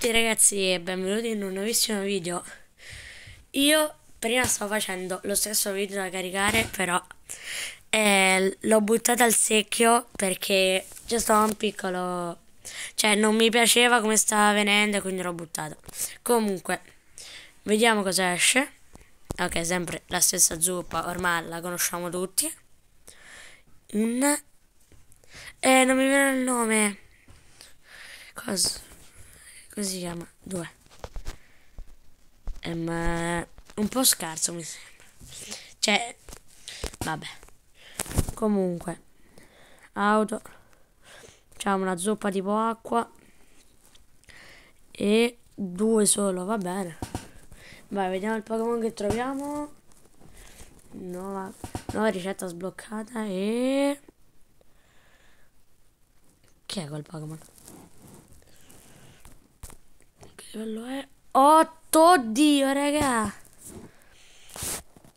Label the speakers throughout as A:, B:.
A: tutti ragazzi e benvenuti in un nuovissimo video Io prima stavo facendo lo stesso video da caricare però eh, l'ho buttato al secchio perché c'è stato un piccolo... cioè non mi piaceva come stava venendo quindi l'ho buttato Comunque vediamo cosa esce Ok sempre la stessa zuppa ormai la conosciamo tutti Un... Eh non mi viene il nome Cosa? come si chiama? Due. Um, un po' scarso mi sembra. Cioè, vabbè. Comunque, auto. Facciamo una zuppa tipo acqua. E due solo, va bene. Vai, vediamo il Pokémon che troviamo. Nuova, nuova ricetta sbloccata e... Chi è quel Pokémon? livello è? 8, oddio raga.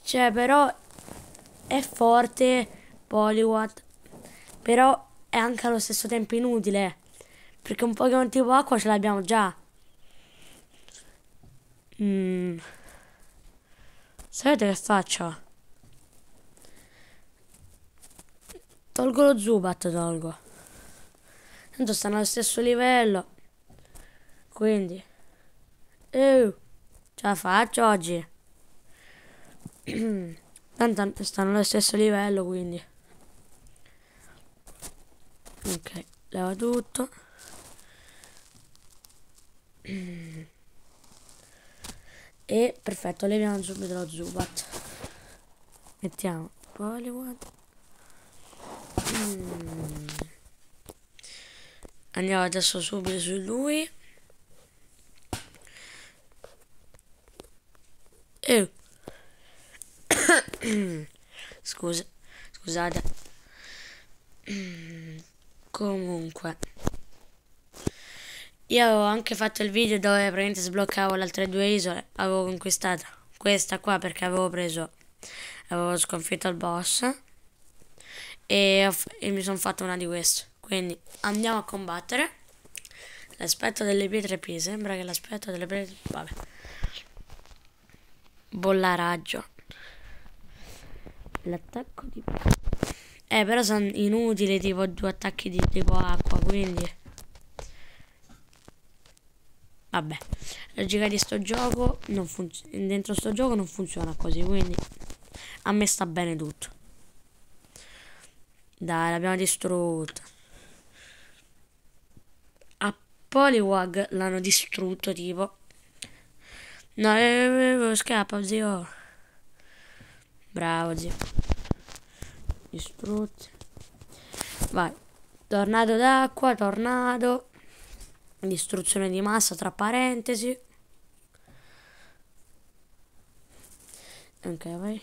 A: Cioè però è forte Poliwat. Però è anche allo stesso tempo inutile. Perché un Pokémon tipo acqua ce l'abbiamo già. Mm. Sapete che faccio? Tolgo lo Zubat, tolgo. Tanto stanno allo stesso livello. Quindi... Oh, ce la faccio oggi. Tanto stanno allo stesso livello, quindi. Ok, leva tutto. E perfetto, leviamo subito lo Zubat. Mettiamo Polywood. Mm. Andiamo adesso subito su lui. Scusa, scusate. Comunque. Io avevo anche fatto il video dove praticamente sbloccavo le altre due isole. Avevo conquistato questa qua perché avevo preso... Avevo sconfitto il boss. E, e mi sono fatto una di queste. Quindi andiamo a combattere. L'aspetto delle pietre P. Sembra che l'aspetto delle pietre... Vabbè Bollaraggio l'attacco di... Eh, però sono inutili, tipo due attacchi di tipo acqua, quindi... Vabbè, la logica di sto gioco non funziona. Dentro sto gioco non funziona così, quindi a me sta bene tutto. Dai, l'abbiamo distrutto A Poliwag l'hanno distrutto, tipo. No, eh, eh, eh, scappa, zio. Bravo, zio. Distrutto. Vai. Tornado d'acqua, tornado. Distruzione di massa, tra parentesi. Ok, vai.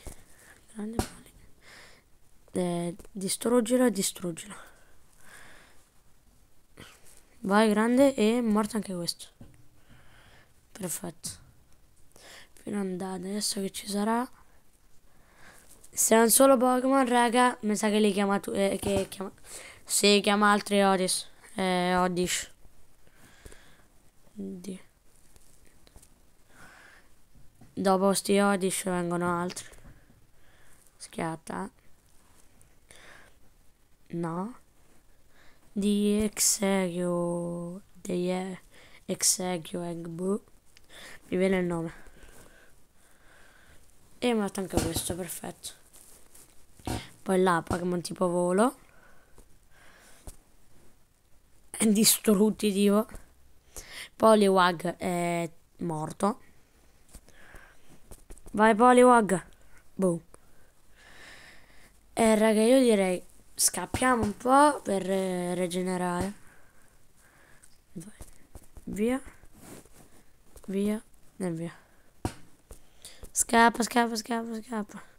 A: Grande male. Eh, distruggilo, distruggilo. Vai, grande. E morto anche questo. Perfetto. Fino ad adesso che ci sarà se è un solo Pokémon, raga, mi sa che li chiama tu. Eh, che chiama. Si chiama altri Otis. Eh, Odish. Di. Dopo sti Odish vengono altri. Schiatta. No. Di Exegio. Di eh, Exegio Egbu. Mi viene il nome. E mi ha anche questo, perfetto. Poi là Pokémon tipo volo. È distruttivo. Poliwag è morto. Vai Poliwag. Boom. Eh, raga, io direi scappiamo un po' per eh, regenerare. Vai. Via. Via. E via. Scappa, scappa, scappa, scappa.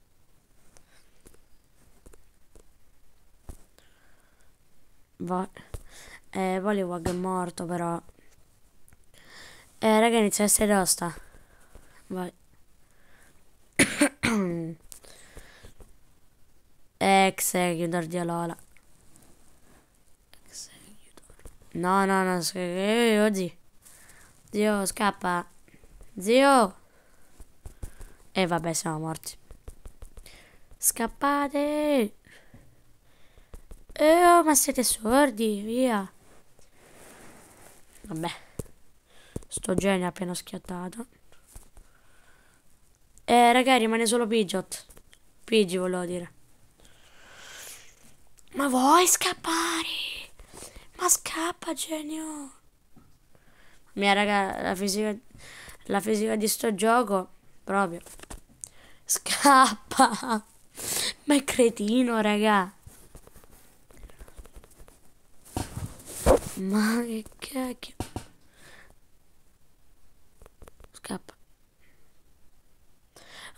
A: Va eh, Volywag è morto però. Eh, raga, inizia a essere rosta. Vai. Ex Executor di Alola. No, no, no, eh, oh, zio. Zio, scappa. Zio. E eh, vabbè, siamo morti. Scappate. Eh, ma siete sordi, via. Vabbè. Sto genio appena schiattato. Eh, raga, rimane solo Pidgeot. Pidgey volevo dire. Ma vuoi scappare? Ma scappa, genio. Mia raga, la fisica la fisica di sto gioco proprio scappa. Ma è cretino, raga. Ma che cacchio. Scappa.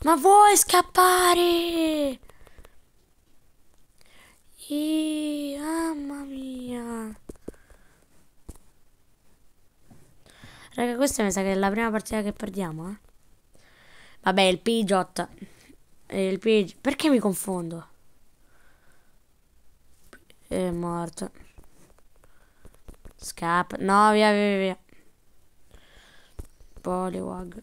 A: Ma vuoi scappare? E mamma mia. Raga, questa mi sa che è la prima partita che perdiamo, eh. Vabbè, il Pidgeot. Il Pidgeot. Perché mi confondo? È morto. Scappa. No, via, via, via. Polywag.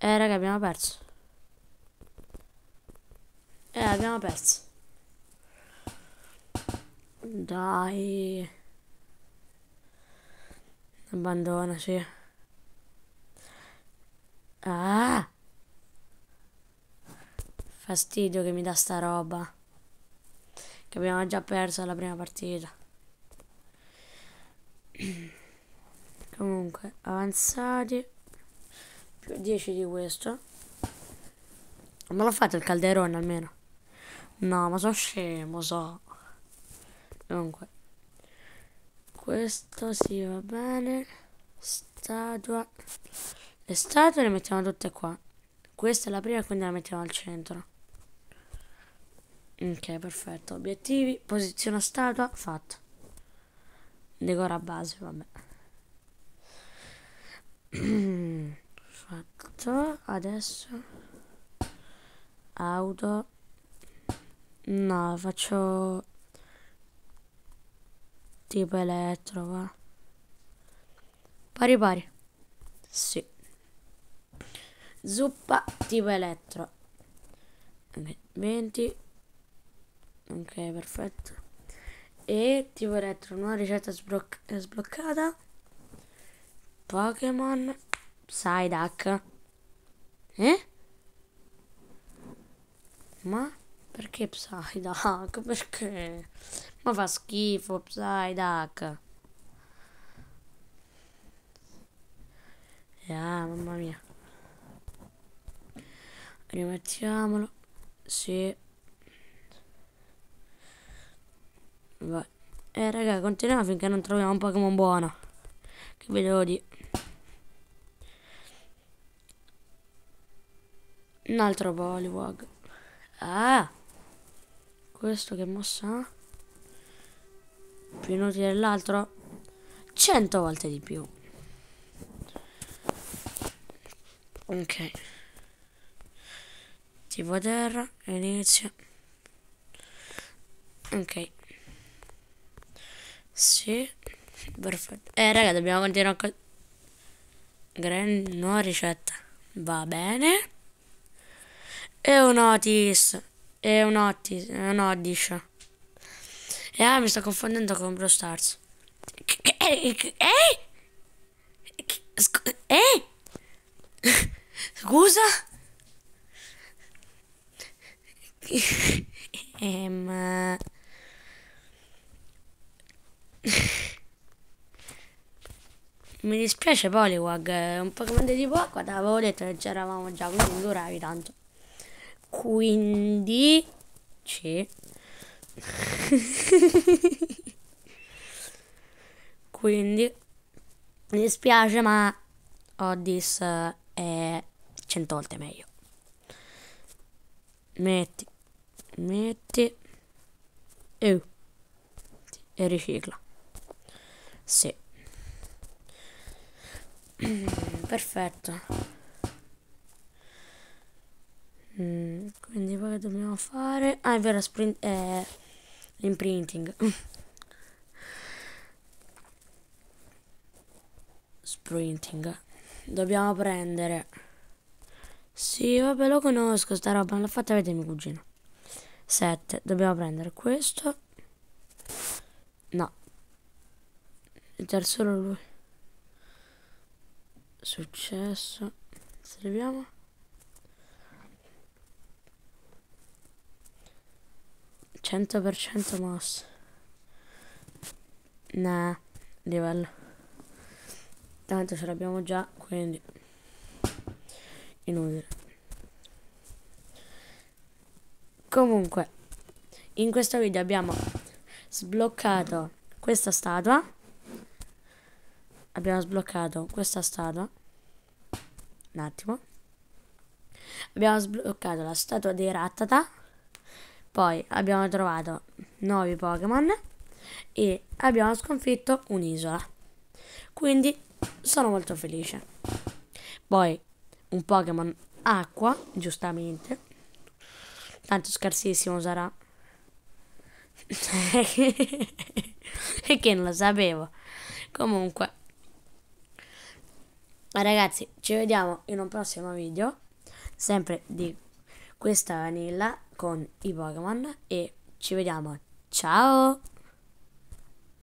A: Eh, raga, abbiamo perso.
B: Eh, abbiamo perso.
A: Dai. Abbandona, sì. Ah! Fastidio che mi dà sta roba che abbiamo già perso la prima partita. Comunque, avanzati. Più 10 di questo. Ma l'ho fatto il calderone almeno. No, ma sono scemo, so. Comunque. Questo sì, va bene. Statua. Le statue le mettiamo tutte qua. Questa è la prima, quindi la mettiamo al centro. Ok, perfetto. Obiettivi, posiziona statua, fatto. Decora base, vabbè. fatto. Adesso. Auto. No, faccio... Tipo elettro, va. Pari pari. Sì. Zuppa tipo elettro. 20 ok perfetto e tipo vorrei mettere una ricetta sbloc sbloccata Pokémon Psyduck eh? ma perché Psyduck? perché? ma fa schifo Psyduck Ah, mamma mia. Rimettiamolo. Sì. Vabbè. Eh raga, continuiamo finché non troviamo un Pokémon buono. Che ve devo dire. Un altro Poliwag. Ah! Questo che mossa ha? Più inutile dell'altro? 100 volte di più. Ok. Tipo terra, inizia. Ok. Sì. Perfetto. Eh, raga, dobbiamo continuare con... Gran... Nuova ricetta. Va bene. E un Otis. E un Otis. E un Oddish. E eh, ah, mi sto confondendo con Brawl Stars. Eh? Eh? Scusa? Ehm... ma... Mi dispiace Poliwag, è eh, un Pokémon di tipo acqua, l'avevo detto che c'eravamo già, quindi duravi tanto. Quindi... Sì. quindi... Mi dispiace ma Oddis eh, è 100 volte meglio. Metti, metti e, e ricicla. Sì. Perfetto. Mm, quindi poi dobbiamo fare? Ah, è vero, sprint, eh, l'imprinting. Sprinting. Dobbiamo prendere. Sì, vabbè, lo conosco, sta roba, L'ho fatta vedere mio cugino. 7. Dobbiamo prendere questo. No, entrare solo lui successo serviamo cento per cento mossa nah livello tanto ce l'abbiamo già quindi inutile comunque in questo video abbiamo sbloccato questa statua abbiamo sbloccato questa statua. Un attimo. Abbiamo sbloccato la statua di Rattata. Poi abbiamo trovato nuovi Pokémon. E abbiamo sconfitto un'isola. Quindi sono molto felice. Poi un Pokémon acqua, giustamente. Tanto scarsissimo sarà. e che non lo sapevo. Comunque, ma ragazzi, ci vediamo in un prossimo video, sempre di questa vanilla con i Pokémon e ci vediamo. Ciao!